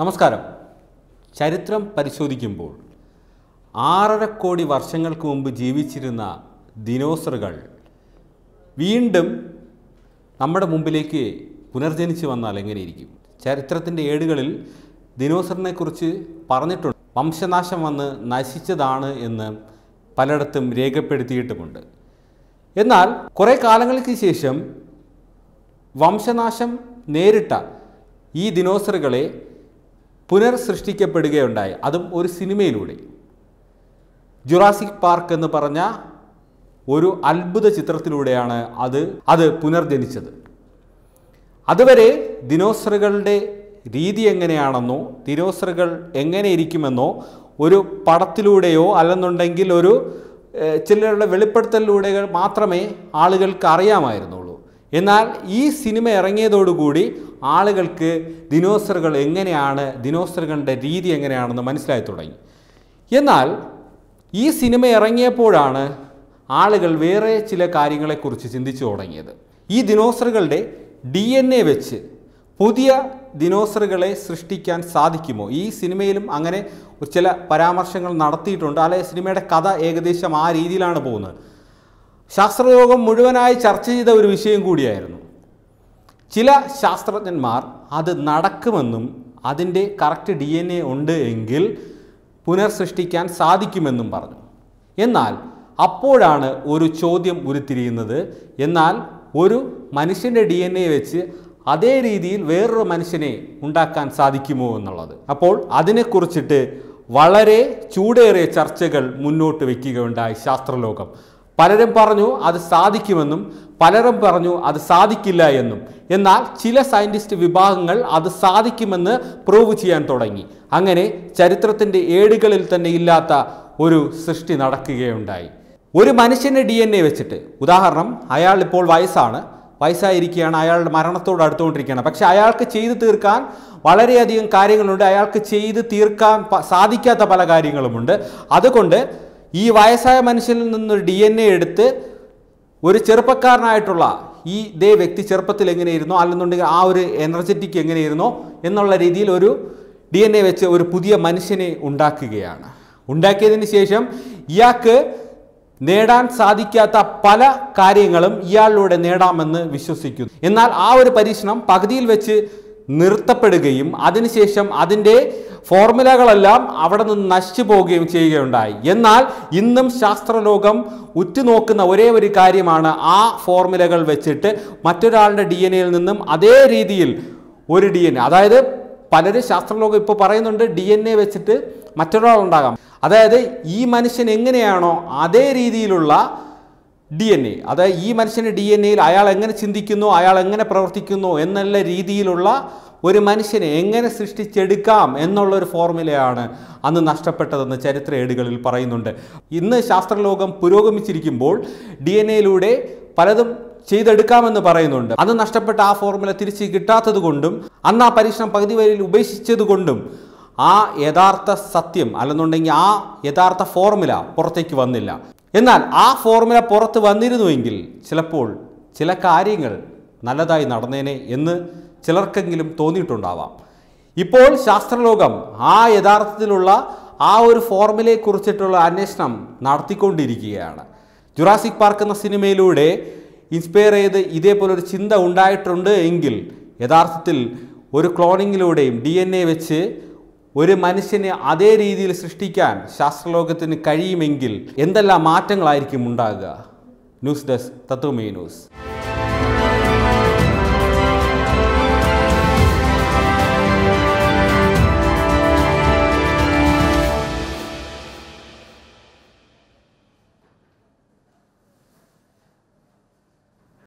നമസ്കാരം ചരിത്രം പരിശോധിക്കുമ്പോൾ ആറര കോടി വർഷങ്ങൾക്ക് മുമ്പ് ജീവിച്ചിരുന്ന ദിനോസറുകൾ വീണ്ടും നമ്മുടെ മുമ്പിലേക്ക് പുനർജനിച്ച് വന്നാൽ എങ്ങനെയിരിക്കും ചരിത്രത്തിൻ്റെ ഏടുകളിൽ ദിനോസറിനെക്കുറിച്ച് പറഞ്ഞിട്ടുണ്ട് വംശനാശം വന്ന് നശിച്ചതാണ് എന്ന് പലയിടത്തും രേഖപ്പെടുത്തിയിട്ടുമുണ്ട് എന്നാൽ കുറേ കാലങ്ങൾക്ക് ശേഷം വംശനാശം നേരിട്ട ഈ ദിനോസറുകളെ പുനർസൃഷ്ടിക്കപ്പെടുകയുണ്ടായി അതും ഒരു സിനിമയിലൂടെ ജുറാസിക് പാർക്ക് എന്ന് പറഞ്ഞ ഒരു അത്ഭുത ചിത്രത്തിലൂടെയാണ് അത് അത് പുനർജനിച്ചത് അതുവരെ ദിനോസറുകളുടെ രീതി എങ്ങനെയാണെന്നോ ദിനോസറുകൾ എങ്ങനെ ഇരിക്കുമെന്നോ ഒരു പടത്തിലൂടെയോ അല്ലെന്നുണ്ടെങ്കിൽ ഒരു ചിലരുടെ വെളിപ്പെടുത്തലിലൂടെ മാത്രമേ ആളുകൾക്ക് അറിയാമായിരുന്നുള്ളൂ എന്നാൽ ഈ സിനിമ ഇറങ്ങിയതോടുകൂടി ആളുകൾക്ക് ദിനോസറുകൾ എങ്ങനെയാണ് ദിനോസറുകളുടെ രീതി എങ്ങനെയാണെന്ന് മനസ്സിലായി തുടങ്ങി എന്നാൽ ഈ സിനിമ ഇറങ്ങിയപ്പോഴാണ് ആളുകൾ വേറെ ചില കാര്യങ്ങളെക്കുറിച്ച് ചിന്തിച്ചു തുടങ്ങിയത് ഈ ദിനോസറുകളുടെ ഡി എൻ എ വെച്ച് പുതിയ ദിനോസറുകളെ സൃഷ്ടിക്കാൻ സാധിക്കുമോ ഈ സിനിമയിലും അങ്ങനെ ചില പരാമർശങ്ങൾ നടത്തിയിട്ടുണ്ട് അല്ലെ സിനിമയുടെ കഥ ഏകദേശം ആ രീതിയിലാണ് പോകുന്നത് ശാസ്ത്രയോഗം മുഴുവനായി ചർച്ച ചെയ്ത ഒരു വിഷയം കൂടിയായിരുന്നു ചില ശാസ്ത്രജ്ഞന്മാർ അത് നടക്കുമെന്നും അതിൻ്റെ കറക്റ്റ് ഡി എൻ എ ഉണ്ട് എങ്കിൽ പുനർസൃഷ്ടിക്കാൻ സാധിക്കുമെന്നും പറഞ്ഞു എന്നാൽ അപ്പോഴാണ് ഒരു ചോദ്യം ഉരുത്തിരിയുന്നത് എന്നാൽ ഒരു മനുഷ്യൻ്റെ ഡി എൻ എ വെച്ച് അതേ രീതിയിൽ വേറൊരു മനുഷ്യനെ ഉണ്ടാക്കാൻ സാധിക്കുമോ എന്നുള്ളത് അപ്പോൾ അതിനെക്കുറിച്ചിട്ട് വളരെ ചൂടേറിയ ചർച്ചകൾ മുന്നോട്ട് വയ്ക്കുകയുണ്ടായി ശാസ്ത്രലോകം പലരും പറഞ്ഞു അത് സാധിക്കുമെന്നും പലരും പറഞ്ഞു അത് സാധിക്കില്ല എന്നും എന്നാൽ ചില സയൻറ്റിസ്റ്റ് വിഭാഗങ്ങൾ അത് സാധിക്കുമെന്ന് പ്രൂവ് ചെയ്യാൻ തുടങ്ങി അങ്ങനെ ചരിത്രത്തിൻ്റെ ഏടുകളിൽ തന്നെ ഇല്ലാത്ത ഒരു സൃഷ്ടി നടക്കുകയുണ്ടായി ഒരു മനുഷ്യൻ്റെ ഡി എൻ എ വെച്ചിട്ട് ഉദാഹരണം അയാൾ ഇപ്പോൾ വയസ്സാണ് വയസ്സായിരിക്കുകയാണ് അയാളുടെ മരണത്തോട് അടുത്തുകൊണ്ടിരിക്കുകയാണ് പക്ഷേ അയാൾക്ക് ചെയ്തു തീർക്കാൻ വളരെയധികം കാര്യങ്ങളുണ്ട് അയാൾക്ക് ചെയ്ത് തീർക്കാൻ സാധിക്കാത്ത പല കാര്യങ്ങളുമുണ്ട് അതുകൊണ്ട് ഈ വയസ്സായ മനുഷ്യനിൽ നിന്നൊരു ഡി എൻ എ എടുത്ത് ഒരു ചെറുപ്പക്കാരനായിട്ടുള്ള ഈ ഇതേ വ്യക്തി ചെറുപ്പത്തിൽ എങ്ങനെയിരുന്നോ അല്ലെന്നുണ്ടെങ്കിൽ ആ ഒരു എനർജറ്റിക് എങ്ങനെയിരുന്നോ എന്നുള്ള രീതിയിൽ ഒരു ഡി എൻ എ വെച്ച് ഒരു പുതിയ മനുഷ്യനെ ഉണ്ടാക്കുകയാണ് ഉണ്ടാക്കിയതിന് ശേഷം ഇയാൾക്ക് നേടാൻ സാധിക്കാത്ത പല കാര്യങ്ങളും ഇയാളിലൂടെ നേടാമെന്ന് വിശ്വസിക്കുന്നു എന്നാൽ ആ ഒരു പരീക്ഷണം പകുതിയിൽ വെച്ച് നിർത്തപ്പെടുകയും അതിനുശേഷം അതിൻ്റെ ഫോർമുലകളെല്ലാം അവിടെ നിന്ന് നശിച്ചു പോവുകയും ചെയ്യുകയുണ്ടായി എന്നാൽ ഇന്നും ശാസ്ത്രലോകം ഉറ്റുനോക്കുന്ന ഒരേ ഒരു കാര്യമാണ് ആ ഫോർമുലകൾ വെച്ചിട്ട് മറ്റൊരാളുടെ ഡി എൻ എയിൽ നിന്നും അതേ രീതിയിൽ ഒരു ഡി എൻ എ അതായത് പലരും ശാസ്ത്രലോകം ഇപ്പോൾ പറയുന്നുണ്ട് ഡി എൻ എ വെച്ചിട്ട് മറ്റൊരാളുണ്ടാകാം അതായത് ഈ മനുഷ്യൻ എങ്ങനെയാണോ അതേ രീതിയിലുള്ള ഡി എൻ എ അതായത് ഈ മനുഷ്യൻ്റെ ഡി എൻ എയിൽ അയാൾ എങ്ങനെ ചിന്തിക്കുന്നു അയാൾ എങ്ങനെ പ്രവർത്തിക്കുന്നു എന്നുള്ള രീതിയിലുള്ള ഒരു മനുഷ്യനെ എങ്ങനെ സൃഷ്ടിച്ചെടുക്കാം എന്നുള്ളൊരു ഫോർമുലയാണ് അന്ന് നഷ്ടപ്പെട്ടതെന്ന് ചരിത്ര ഏടുകളിൽ പറയുന്നുണ്ട് ഇന്ന് ശാസ്ത്രലോകം പുരോഗമിച്ചിരിക്കുമ്പോൾ ഡി എൻ എയിലൂടെ പലതും ചെയ്തെടുക്കാമെന്ന് പറയുന്നുണ്ട് അന്ന് നഷ്ടപ്പെട്ട ആ ഫോർമുല തിരിച്ച് കിട്ടാത്തത് കൊണ്ടും അന്ന് ആ പരീക്ഷണം പകുതി വരിയിൽ ഉപേക്ഷിച്ചത് കൊണ്ടും ആ യഥാർത്ഥ സത്യം അല്ലെന്നുണ്ടെങ്കിൽ ആ യഥാർത്ഥ ഫോർമുല പുറത്തേക്ക് വന്നില്ല എന്നാൽ ആ ഫോർമുല പുറത്ത് വന്നിരുന്നുവെങ്കിൽ ചിലപ്പോൾ ചില കാര്യങ്ങൾ നല്ലതായി നടന്നേനെ എന്ന് ചിലർക്കെങ്കിലും തോന്നിയിട്ടുണ്ടാവാം ഇപ്പോൾ ശാസ്ത്രലോകം ആ യഥാർത്ഥത്തിലുള്ള ആ ഒരു ഫോർമുലയെക്കുറിച്ചിട്ടുള്ള അന്വേഷണം നടത്തിക്കൊണ്ടിരിക്കുകയാണ് ജുറാസിക് പാർക്ക് എന്ന സിനിമയിലൂടെ ഇൻസ്പയർ ചെയ്ത് ഇതേപോലൊരു ചിന്ത ഉണ്ടായിട്ടുണ്ട് എങ്കിൽ യഥാർത്ഥത്തിൽ ഒരു ക്ലോണിങ്ങിലൂടെയും ഡി വെച്ച് ഒരു മനുഷ്യനെ അതേ രീതിയിൽ സൃഷ്ടിക്കാൻ ശാസ്ത്രലോകത്തിന് കഴിയുമെങ്കിൽ എന്തെല്ലാം മാറ്റങ്ങളായിരിക്കും ഉണ്ടാകുക ന്യൂസ് ഡെസ്ക് തത്വമേ ന്യൂസ്